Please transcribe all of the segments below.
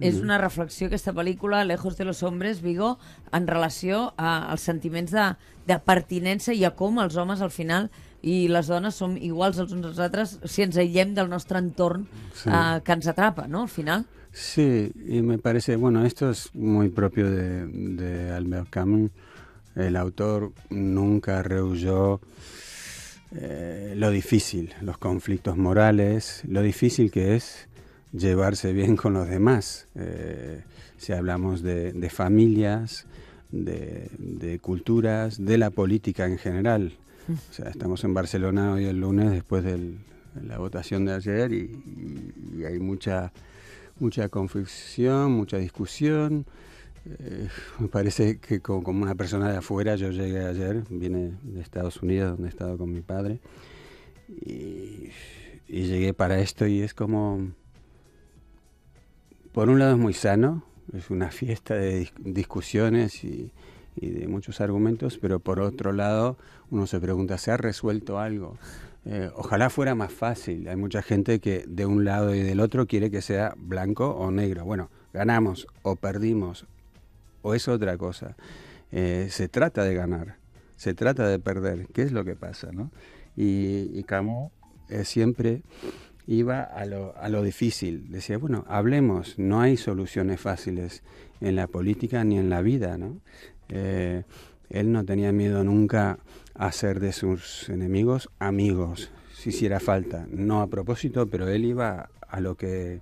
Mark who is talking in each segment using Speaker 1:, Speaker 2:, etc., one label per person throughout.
Speaker 1: Mm. És una reflexió aquesta pel·lícula, Lejos de los hombres, Vigo, en relació a, als sentiments de, de pertinença i a com els homes al final i les dones som iguals els uns als altres si ens aïllem del nostre entorn sí. eh, que ens atrapa, no?, al final.
Speaker 2: Sí, i me parece, bueno, esto es muy propio de, de Albert Camus. El autor nunca rehuyó eh, lo difícil, los conflictos morales, lo difícil que es llevarse bien con los demás. Eh, si hablamos de, familias, de, culturas, de la política en general. O sea, estamos en Barcelona hoy el lunes después de la votación de ayer y, hay mucha, mucha confusión, mucha discusión. Eh, me parece que como, una persona de afuera, yo llegué ayer, vine de Estados Unidos donde he estado con mi padre y llegué para esto y es como por un lado es muy sano, es una fiesta de discusiones y, de muchos argumentos, pero por otro lado uno se pregunta, ¿se ha resuelto algo? Eh, ojalá fuera más fácil. Hay mucha gente que de un lado y del otro quiere que sea blanco o negro. Bueno, ganamos o perdimos o es otra cosa. Eh, se trata de ganar, se trata de perder. ¿Qué es lo que pasa? Y, y Camus es siempre iba a lo, a lo difícil. Decía, bueno, hablemos, no hay soluciones fáciles en la política ni en la vida, ¿no? Eh, él no tenía miedo nunca a hacer de sus enemigos amigos, si hiciera falta. No a propósito, pero él iba a lo que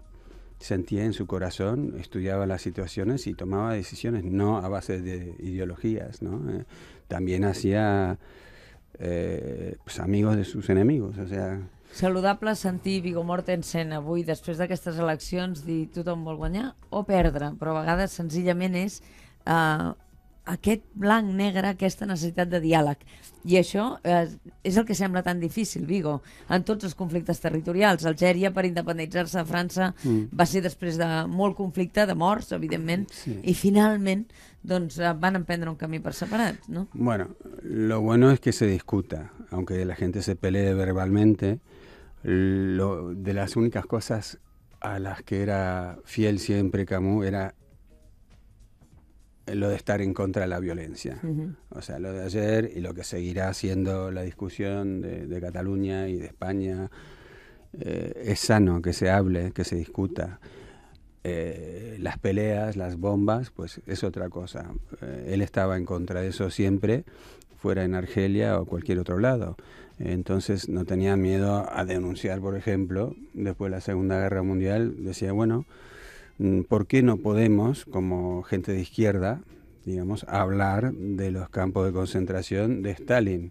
Speaker 2: sentía en su corazón, estudiaba las situaciones y tomaba decisiones, no a base de ideologías. ¿no? Eh, también hacía eh, pues, amigos de sus enemigos, o sea,
Speaker 1: Saludable sentir Vigo Mortensen avui, després d'aquestes eleccions, dir tothom vol guanyar o perdre, però a vegades senzillament és eh, aquest blanc-negre, aquesta necessitat de diàleg. I això eh, és el que sembla tan difícil, Vigo, en tots els conflictes territorials. Algèria, per independitzar-se de França, mm. va ser després de molt conflicte, de morts, evidentment, sí. i finalment doncs, eh, van emprendre un camí per separat, no?
Speaker 2: Bueno, lo bueno es que se discuta. aunque la gente se pelee verbalmente, de las únicas cosas a las que era fiel siempre Camus era lo de estar en contra de la violencia. O sea, lo de ayer y lo que seguirá siendo la discusión de, Cataluña y de España. Eh, es sano que se hable, que se discuta. Eh, las peleas, las bombas, pues es otra cosa. Eh, él estaba en contra de eso siempre fuera en Argelia o cualquier otro lado. Entonces no tenía miedo a denunciar, por ejemplo, después de la Segunda Guerra Mundial, decía, bueno, mm, ¿por qué no podemos, como gente de izquierda, digamos, hablar de los campos de concentración de Stalin?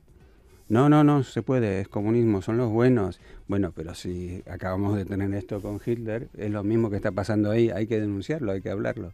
Speaker 2: No, no, no, se puede, es comunismo, son los buenos. Bueno, pero si acabamos de tener esto con Hitler, es lo mismo que está pasando ahí, hay que denunciarlo, hay que hablarlo.